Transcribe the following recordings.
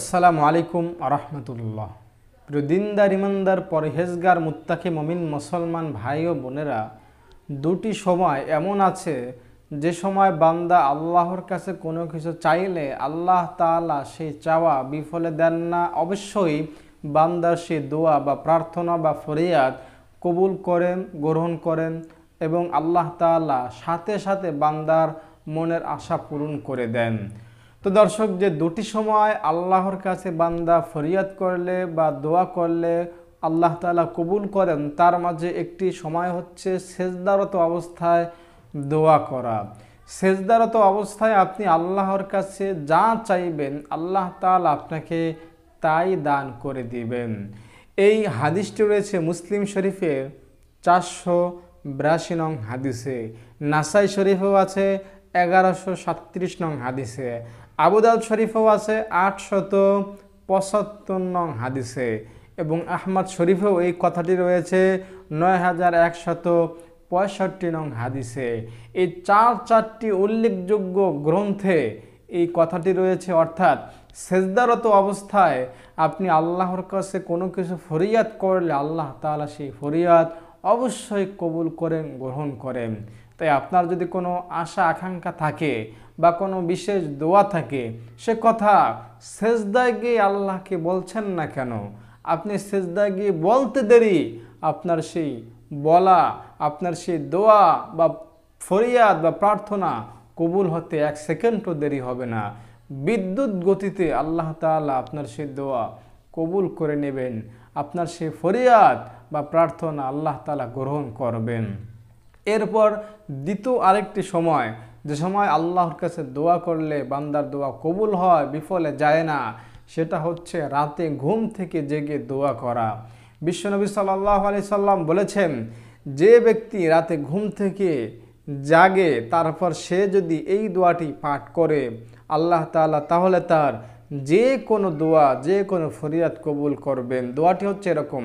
আসসালামু আলাইকুম আরহামতুল্লাহ প্রিয় দিনদার ইমানদার পরহেজগার মুত্তাকি মমিন মুসলমান ভাই ও বোনেরা দুটি সময় এমন আছে যে সময় বান্দা আল্লাহর কাছে কোনো কিছু চাইলে আল্লাহ তালা সেই চাওয়া বিফলে দেন না অবশ্যই বান্দার সে দোয়া বা প্রার্থনা বা ফরিয়াদ কবুল করেন গ্রহণ করেন এবং আল্লাহ তালা সাথে সাথে বান্দার মনের আশা পূরণ করে দেন তো দর্শক যে দুটি সময় আল্লাহর কাছে বান্দা ফরিয়াদ করলে বা দোয়া করলে আল্লাহ তালা কবুল করেন তার মাঝে একটি সময় হচ্ছে সেজদারত অবস্থায় দোয়া করা সেজদারত অবস্থায় আপনি আল্লাহর কাছে যা চাইবেন আল্লাহ তাল আপনাকে তাই দান করে দিবেন এই হাদিসটি রয়েছে মুসলিম শরীফের চারশো বিরাশি নং হাদিসে নাসাই শরীফও আছে এগারোশো সাতত্রিশ নং হাদিসে আবুদাউদ শরীফও আছে আটশত পঁচাত্তর নং হাদিসে এবং আহমদ শরীফেও এই কথাটি রয়েছে নয় হাজার একশত পঁয়ষট্টি নং হাদিসে এই চার চারটি উল্লেখযোগ্য গ্রন্থে এই কথাটি রয়েছে অর্থাৎ সেজদারত অবস্থায় আপনি আল্লাহর কাছে কোনো কিছু ফরিয়াদ করলে আল্লাহ তালা সেই ফরিয়াদ অবশ্যই কবুল করেন গ্রহণ করেন তাই আপনার যদি কোনো আশা আকাঙ্ক্ষা থাকে বা কোনো বিশেষ দোয়া থাকে সে কথা শেষদায় গিয়ে আল্লাহকে বলছেন না কেন আপনি শেষদায় গিয়ে বলতে দেরি আপনার সেই বলা আপনার সেই দোয়া বা ফরিয়াদ বা প্রার্থনা কবুল হতে এক সেকেন্ডও দেরি হবে না বিদ্যুৎ গতিতে আল্লাহ তালা আপনার সেই দোয়া কবুল করে নেবেন আপনার সেই ফরিয়াদ বা প্রার্থনা আল্লাহ তালা গ্রহণ করবেন এরপর দ্বিতীয় আরেকটি সময় যে সময় আল্লাহর কাছে দোয়া করলে বান্দার দোয়া কবুল হয় বিফলে যায় না সেটা হচ্ছে রাতে ঘুম থেকে জেগে দোয়া করা বিশ্বনবী সাল্লাহ আলি সাল্লাম বলেছেন যে ব্যক্তি রাতে ঘুম থেকে জাগে তারপর সে যদি এই দোয়াটি পাঠ করে আল্লাহ তালা তাহলে তার যে কোনো দোয়া যে কোনো ফরিয়াদ কবুল করবেন দোয়াটি হচ্ছে এরকম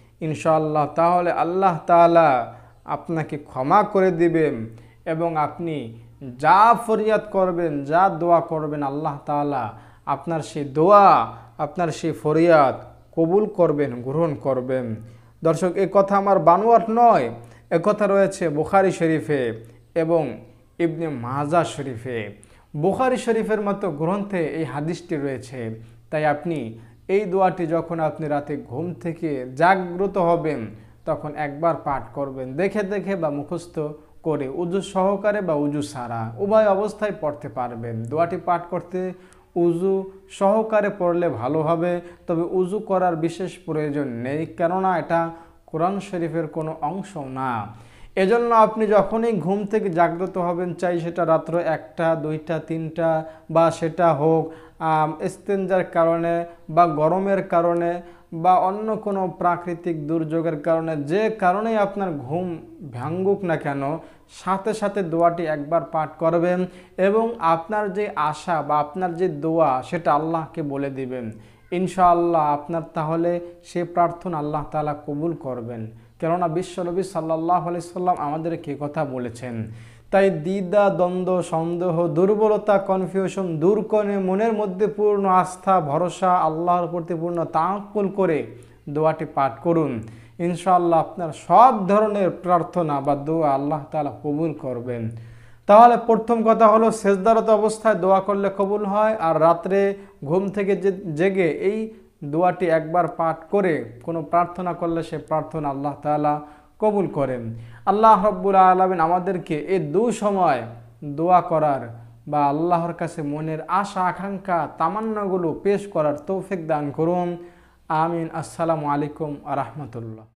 ইনশাল্লাহ তাহলে আল্লাহ তালা আপনাকে ক্ষমা করে দিবেন এবং আপনি যা ফরিয়াদ করবেন যা দোয়া করবেন আল্লাহ তালা আপনার সেই দোয়া আপনার সেই ফরিয়াদ কবুল করবেন গ্রহণ করবেন দর্শক এ কথা আমার বানোয়াট নয় এ কথা রয়েছে বুখারি শরীফে এবং ইবনে মাহাজা শরীফে বুখারি শরীফের মতো গ্রন্থে এই হাদিসটি রয়েছে তাই আপনি এই দোয়াটি যখন আপনি রাতে ঘুম থেকে জাগ্রত হবেন তখন একবার পাঠ করবেন দেখে দেখে বা মুখস্থ করে উজু সহকারে বা উজু সারা উভয় অবস্থায় পড়তে পারবেন দোয়াটি পাঠ করতে উজু সহকারে পড়লে ভালো হবে তবে উজু করার বিশেষ প্রয়োজন নেই কেননা এটা কোরআন শরীফের কোনো অংশ না এজন্য আপনি যখনই ঘুম থেকে জাগ্রত হবেন চাই সেটা রাত্র একটা দুইটা তিনটা বা সেটা হোক স্তেঞ্জার কারণে বা গরমের কারণে বা অন্য কোনো প্রাকৃতিক দুর্যোগের কারণে যে কারণেই আপনার ঘুম ভাঙ্গুক না কেন সাথে সাথে দোয়াটি একবার পাঠ করবেন এবং আপনার যে আশা বা আপনার যে দোয়া সেটা আল্লাহকে বলে দিবেন ইনশাআল্লাহ আপনার তাহলে সে প্রার্থনা আল্লাহ তালা কবুল করবেন কেননা বিশ্বনবী সাল্লাহ আলি সাল্লাম আমাদেরকে কথা বলেছেন তাই দ্বিধা দ্বন্দ্ব সন্দেহ দুর্বলতা কনফিউশন দূর করে মনের মধ্যে পূর্ণ আস্থা ভরসা আল্লাহর প্রতি পূর্ণ তাঁকুল করে দোয়াটি পাঠ করুন ইনশাআল্লাহ আপনার সব ধরনের প্রার্থনা বা দোয়া আল্লাহ তালা কবুল করবেন তাহলে প্রথম কথা হলো সেজদারত অবস্থায় দোয়া করলে কবুল হয় আর রাত্রে ঘুম থেকে জেগে এই দোয়াটি একবার পাঠ করে কোনো প্রার্থনা করলে সে প্রার্থনা আল্লাহ তালা কবুল করেন আল্লাহ রব্বুল আলমিন আমাদেরকে এ দু সময় দোয়া করার বা আল্লাহর কাছে মনের আশা আকাঙ্ক্ষা তামান্নাগুলো পেশ করার তৌফিক দান করুন আমিন আসসালামু আলাইকুম আ রহমতুল্লাহ